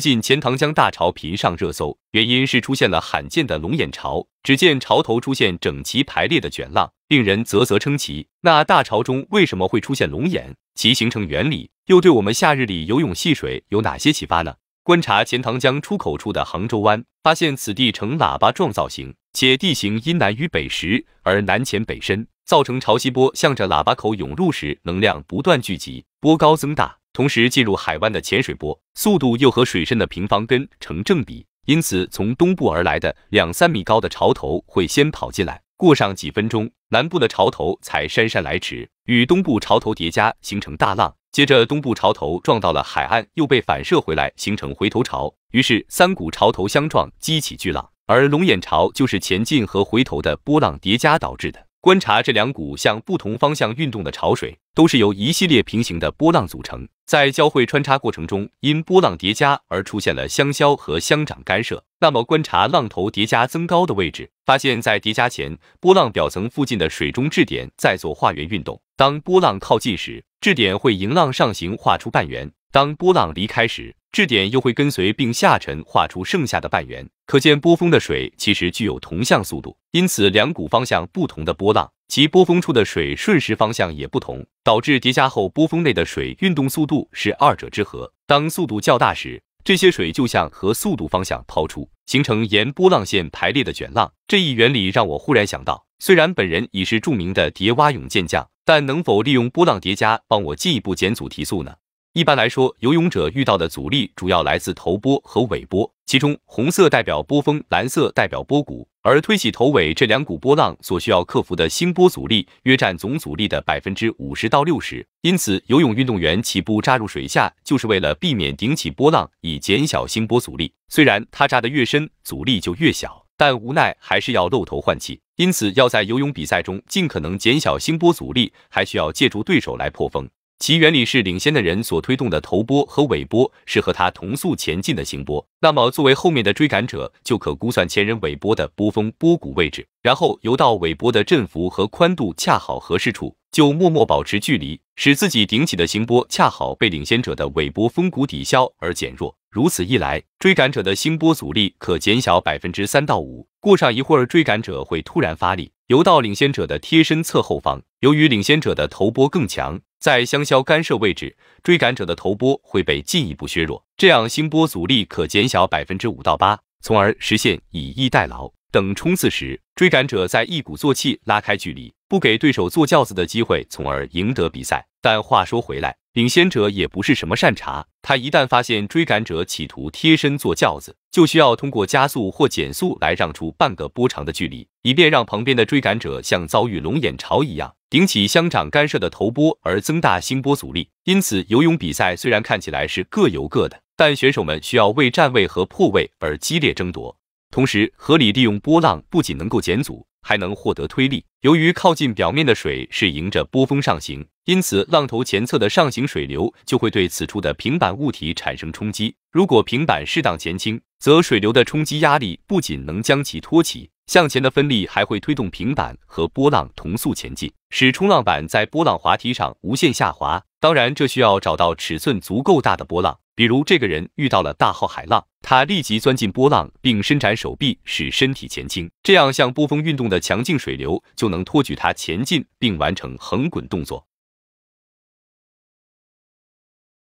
近钱塘江大潮频上热搜，原因是出现了罕见的龙眼潮。只见潮头出现整齐排列的卷浪，令人啧啧称奇。那大潮中为什么会出现龙眼？其形成原理又对我们夏日里游泳戏水有哪些启发呢？观察钱塘江出口处的杭州湾，发现此地呈喇叭状造型，且地形因南与北实而南浅北深，造成潮汐波向着喇叭口涌入时，能量不断聚集，波高增大，同时进入海湾的浅水波。速度又和水深的平方根成正比，因此从东部而来的两三米高的潮头会先跑进来，过上几分钟，南部的潮头才姗姗来迟，与东部潮头叠加形成大浪。接着，东部潮头撞到了海岸，又被反射回来，形成回头潮。于是，三股潮头相撞，激起巨浪。而龙眼潮就是前进和回头的波浪叠加导致的。观察这两股向不同方向运动的潮水。都是由一系列平行的波浪组成，在交汇穿插过程中，因波浪叠加而出现了相消和相长干涉。那么，观察浪头叠加增高的位置，发现在叠加前，波浪表层附近的水中质点在做画圆运动。当波浪靠近时，质点会迎浪上行，画出半圆。当波浪离开时，质点又会跟随并下沉，画出剩下的半圆。可见波峰的水其实具有同向速度，因此两股方向不同的波浪，其波峰处的水瞬时方向也不同，导致叠加后波峰内的水运动速度是二者之和。当速度较大时，这些水就向和速度方向抛出，形成沿波浪线排列的卷浪。这一原理让我忽然想到，虽然本人已是著名的蝶蛙泳健将，但能否利用波浪叠加帮我进一步减阻提速呢？一般来说，游泳者遇到的阻力主要来自头波和尾波，其中红色代表波峰，蓝色代表波谷，而推起头尾这两股波浪所需要克服的星波阻力约占总阻力的百分之五十到六十。因此，游泳运动员起步扎入水下就是为了避免顶起波浪，以减小星波阻力。虽然他扎得越深，阻力就越小，但无奈还是要露头换气。因此，要在游泳比赛中尽可能减小星波阻力，还需要借助对手来破风。其原理是，领先的人所推动的头波和尾波是和它同速前进的行波。那么，作为后面的追赶者，就可估算前人尾波的波峰、波谷位置，然后游到尾波的振幅和宽度恰好合适处，就默默保持距离，使自己顶起的行波恰好被领先者的尾波峰谷抵消而减弱。如此一来，追赶者的行波阻力可减小百分之三到五。过上一会儿，追赶者会突然发力，游到领先者的贴身侧后方。由于领先者的头波更强，在相消干涉位置，追赶者的头波会被进一步削弱，这样星波阻力可减小百分之五到八，从而实现以逸待劳。等冲刺时，追赶者再一鼓作气拉开距离，不给对手坐轿子的机会，从而赢得比赛。但话说回来，领先者也不是什么善茬，他一旦发现追赶者企图贴身坐轿子，就需要通过加速或减速来让出半个波长的距离，以便让旁边的追赶者像遭遇龙眼潮一样顶起相长干涉的头波而增大星波阻力。因此，游泳比赛虽然看起来是各游各的，但选手们需要为站位和破位而激烈争夺，同时合理利用波浪不仅能够减阻。还能获得推力。由于靠近表面的水是迎着波峰上行，因此浪头前侧的上行水流就会对此处的平板物体产生冲击。如果平板适当前倾，则水流的冲击压力不仅能将其托起，向前的分力还会推动平板和波浪同速前进，使冲浪板在波浪滑梯上无限下滑。当然，这需要找到尺寸足够大的波浪。比如，这个人遇到了大号海浪，他立即钻进波浪，并伸展手臂，使身体前倾，这样像波峰运动的强劲水流就能托举他前进，并完成横滚动作。